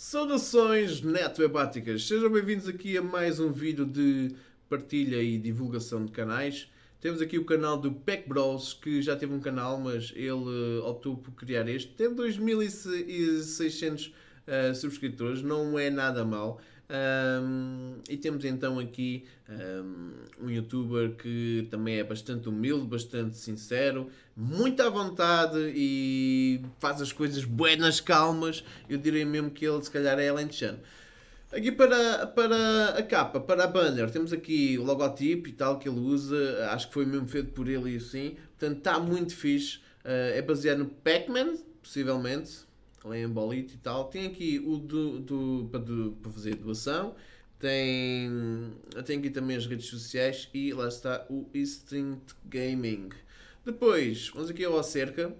Saudações neto-hepáticas! Sejam bem-vindos aqui a mais um vídeo de partilha e divulgação de canais. Temos aqui o canal do Pack Bros, que já teve um canal, mas ele eh, optou por criar este. Tem 2.600 uh, eh, subscritores, não é nada mal. Um, e temos então aqui um, um, youtuber que também é bastante humilde, bastante sincero, muito à vontade e faz as coisas buenas, calmas. Eu diria mesmo que ele, se calhar, é Chan. Aqui para, para a capa, para a banner, temos aqui o logotipo e tal que ele usa, acho que foi mesmo feito por ele e assim, portanto está muito fixe. Uh, é baseado no Pac-Man, possivelmente, ela é Bolito e tal. Tem aqui o do, do, para, do, para fazer doação, tem, tem aqui também as redes sociais e lá está o Instinct Gaming. Depois, vamos aqui ao Acerca.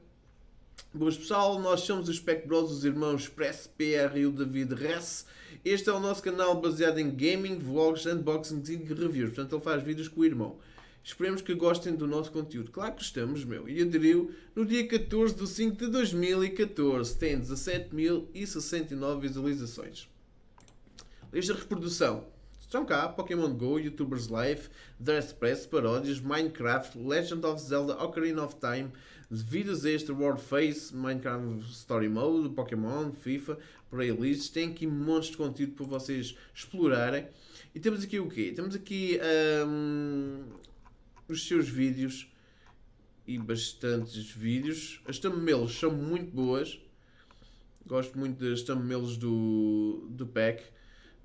Boas pessoal, nós somos os Spec Bros, os irmãos Press, PR e o David Ress. Este é o nosso canal baseado em gaming, vlogs, unboxings e reviews. Portanto, ele faz vídeos com o irmão. Esperemos que gostem do nosso conteúdo. Claro que estamos, meu. E aderiu no dia 14 de 5 de 2014. Tem 17.069 visualizações. Lista de reprodução. Estão cá Pokémon GO, YouTubers Life, Dress Press, paródias, Minecraft, Legend of Zelda, Ocarina of Time, vídeos extra, World Face, Minecraft Story Mode, Pokémon, FIFA, playlists. Tem aqui montes de conteúdo para vocês explorarem. E temos aqui o quê? Temos aqui hum, os seus vídeos e bastantes vídeos. As thumbnails são muito boas. Gosto muito das thumbnails do, do pack.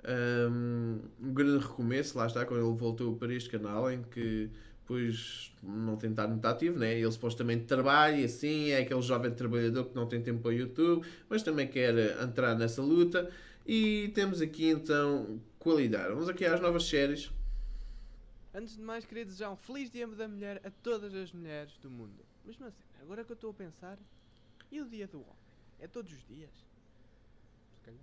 Um, um, grande recomeço, lá está, quando ele voltou para este canal, em que pois não tem estado muito ativo, né? ele supostamente trabalha e assim, é aquele jovem trabalhador que não tem tempo para o YouTube, mas também quer entrar nessa luta. E temos aqui então qualidade. Vamos aqui às novas séries. Antes de mais, queria desejar um feliz Dia da Mulher a todas as mulheres do mundo. Mas, mas agora que eu estou a pensar, e o Dia do Homem? É todos os dias? Se calhar.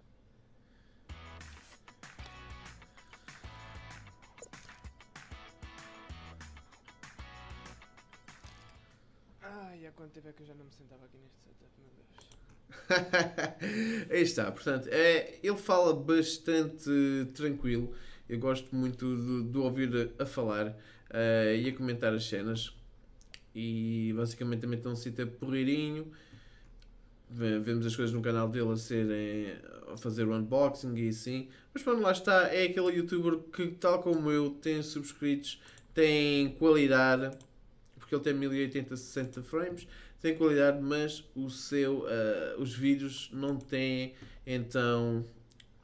Ai, há quanto tempo é que eu já não me sentava aqui neste setup, meu Deus. Aí está, portanto, é, ele fala bastante tranquilo eu gosto muito de, de ouvir a falar uh, e a comentar as cenas. E basicamente também tem um sítio porreirinho. Vemos as coisas no canal dele a serem a fazer o unboxing e assim. Mas pronto, lá está, é aquele youtuber que, tal como eu, tem subscritos, tem qualidade, porque ele tem 1080 60 frames, tem qualidade, mas o seu, uh, os vídeos não têm, então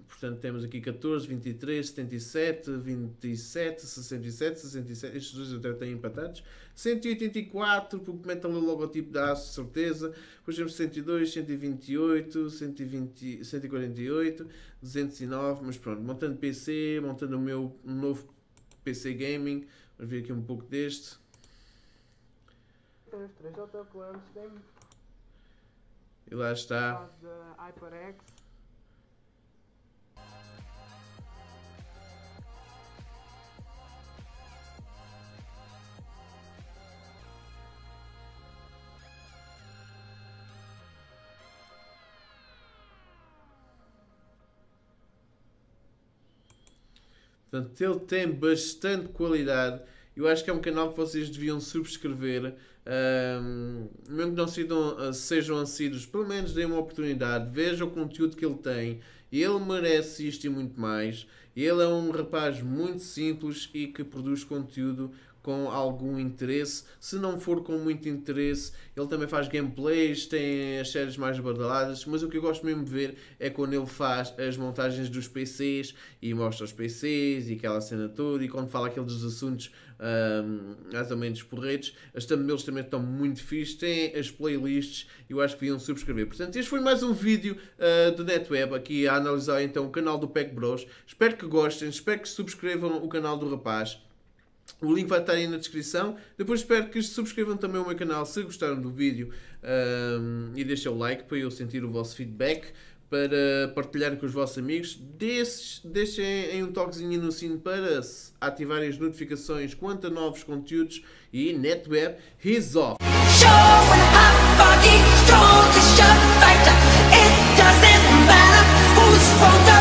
Portanto, temos aqui 14, 23, 77, 27, 67, 67. Estes dois até têm empatados. 184, porque metem o logotipo da aço, certeza. Depois temos 102, 128, 120, 148, 209. Mas pronto, montando PC, montando o meu novo PC Gaming. Vamos ver aqui um pouco deste. E lá está. HyperX. Portanto, ele tem bastante qualidade. Eu acho que é um canal que vocês deviam subscrever. Um, mesmo que não sejam, sejam assíduos, pelo menos deem uma oportunidade. Vejam o conteúdo que ele tem. Ele merece isto e muito mais. Ele é um rapaz muito simples e que produz conteúdo com algum interesse. Se não for com muito interesse, ele também faz gameplays, tem as séries mais badaladas, mas o que eu gosto mesmo de ver é quando ele faz as montagens dos PCs e mostra os PCs e aquela cena toda e quando fala aqueles assuntos um, mais ou menos porretos. As thumbnails também estão muito fixe, têm as playlists eu acho que deviam subscrever. Portanto, este foi mais um vídeo uh, do NetWeb aqui a analisar então o canal do Pack Bros. Espero que gostem, espero que subscrevam o canal do rapaz o link vai estar aí na descrição. Depois espero que subscrevam também o meu canal se gostaram do vídeo um, e deixem o like para eu sentir o vosso feedback, para partilhar com os vossos amigos. Deixem, um toquezinho no sino para ativarem as notificações quanto a novos conteúdos e NetWeb is off! Show